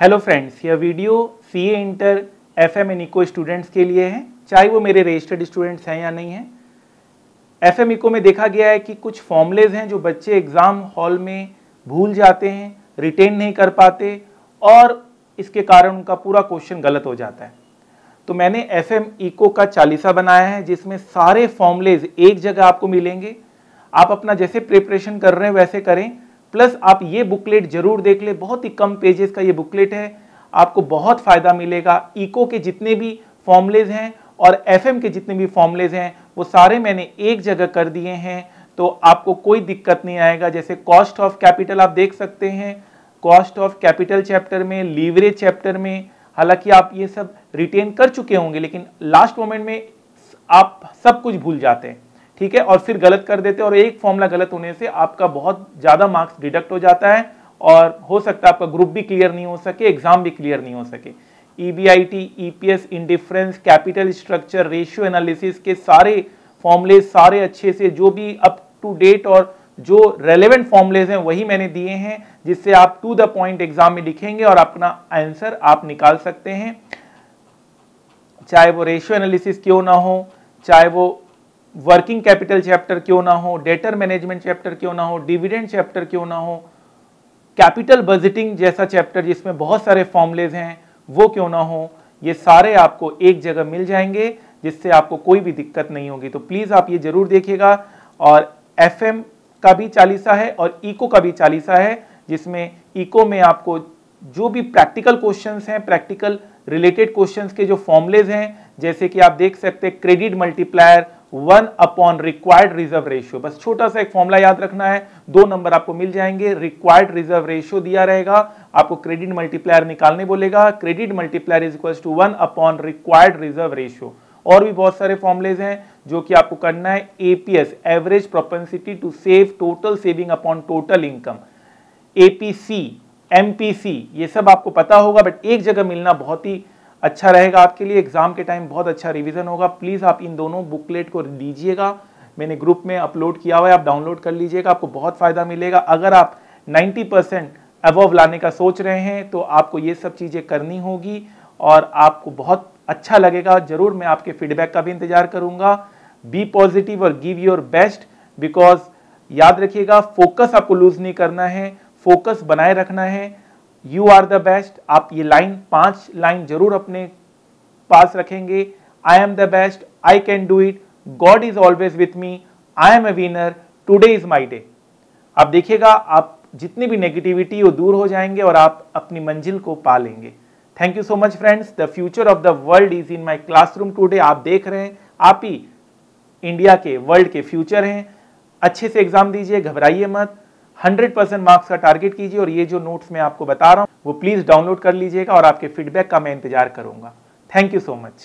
hello friends यह video C A inter F M eco students के लिए है चाहे वो मेरे रजिस्टर्ड स्टूडेंट्स हैं या नहीं हैं एफ एम इको में देखा गया है कि कुछ फॉर्मलेज हैं जो बच्चे एग्ज़ाम हॉल में भूल जाते हैं रिटेन नहीं कर पाते और इसके कारण उनका पूरा क्वेश्चन गलत हो जाता है तो मैंने एफ एम इको का चालीसा बनाया है जिसमें सारे फॉर्मलेज एक जगह आपको मिलेंगे आप अपना जैसे प्रिपरेशन कर रहे हैं वैसे करें प्लस आप ये बुकलेट जरूर देख ले बहुत ही कम पेजेस का ये बुकलेट है आपको बहुत फ़ायदा मिलेगा इको के जितने भी फॉर्मलेज हैं और एफएम के जितने भी फॉर्मलेज हैं वो सारे मैंने एक जगह कर दिए हैं तो आपको कोई दिक्कत नहीं आएगा जैसे कॉस्ट ऑफ कैपिटल आप देख सकते हैं कॉस्ट ऑफ कैपिटल चैप्टर में लीवरेज चैप्टर में हालांकि आप ये सब रिटेन कर चुके होंगे लेकिन लास्ट मोमेंट में आप सब कुछ भूल जाते हैं ठीक है और फिर गलत कर देते हैं और एक फॉर्मूला गलत होने से आपका बहुत ज़्यादा मार्क्स डिडक्ट हो जाता है और हो सकता है आपका ग्रुप भी क्लियर नहीं हो सके एग्जाम भी क्लियर नहीं हो सके E B I T E P S indifference capital structure ratio analysis के सारे फॉर्मूले सारे अच्छे से जो भी अप टू डेट और जो रेलेवेंट फॉर्मुलेज हैं वही मैंने दिए हैं जिससे आप टू द पॉइंट एग्जाम में लिखेंगे और अपना आंसर आप निकाल सकते हैं चाहे वो रेशियो एनालिसिस क्यों ना हो चाहे वो वर्किंग कैपिटल चैप्टर क्यों ना हो डेटर मैनेजमेंट चैप्टर क्यों ना हो डिविडेंड चैप्टर क्यों ना हो कैपिटल बजटिंग जैसा चैप्टर जिसमें बहुत सारे फॉर्मलेज हैं वो क्यों ना हो ये सारे आपको एक जगह मिल जाएंगे जिससे आपको कोई भी दिक्कत नहीं होगी तो प्लीज़ आप ये ज़रूर देखिएगा और एफ का भी चालीसा है और इको का भी चालीसा है जिसमें इको में आपको जो भी प्रैक्टिकल क्वेश्चंस हैं प्रैक्टिकल रिलेटेड क्वेश्चंस के जो फॉर्मलेज हैं जैसे कि आप देख सकते हैं credit multiplier one upon required reserve ratio बस छोटा सा एक फॉर्मुला याद रखना है दो नंबर आपको मिल जाएंगे रिक्वायर्ड रिजर्व रेशियो दिया रहेगा आपको क्रेडिट मल्टीप्लायर निकालने बोलेगा credit multiplier is equal to one upon required reserve ratio और भी बहुत सारे फॉर्मुलेज हैं जो कि आपको करना है APS average propensity to save total saving upon total income APC MPC ये सब आपको पता होगा बट एक जगह मिलना बहुत ही अच्छा रहेगा आपके लिए एग्जाम के टाइम बहुत अच्छा रिविजन होगा प्लीज़ आप इन दोनों बुकलेट को लीजिएगा मैंने ग्रुप में अपलोड किया हुआ है आप डाउनलोड कर लीजिएगा आपको बहुत फ़ायदा मिलेगा अगर आप 90 परसेंट अबव लाने का सोच रहे हैं तो आपको ये सब चीज़ें करनी होगी और आपको बहुत अच्छा लगेगा ज़रूर मैं आपके फीडबैक का भी इंतज़ार करूंगा बी पॉजिटिव और गिव योर बेस्ट बिकॉज याद रखिएगा फोकस आपको लूज़ नहीं करना है फोकस बनाए रखना है यू आर द बेस्ट आप ये लाइन पांच लाइन जरूर अपने पास रखेंगे I am the best I can do it God is always with me I am a winner today is my day आप देखिएगा आप जितनी भी नेगेटिविटी वो दूर हो जाएंगे और आप अपनी मंजिल को पा लेंगे thank you so much friends the future of the world is in my classroom today आप देख रहे हैं आप ही इंडिया के वर्ल्ड के फ्यूचर हैं अच्छे से एग्जाम दीजिए घबराइए मत 100 परसेंट मार्क्स का टारगेट कीजिए और ये जो नोट्स मैं आपको बता रहा हूँ वो प्लीज़ डाउनलोड कर लीजिएगा और आपके फीडबैक का मैं इंतजार करूंगा थैंक यू सो मच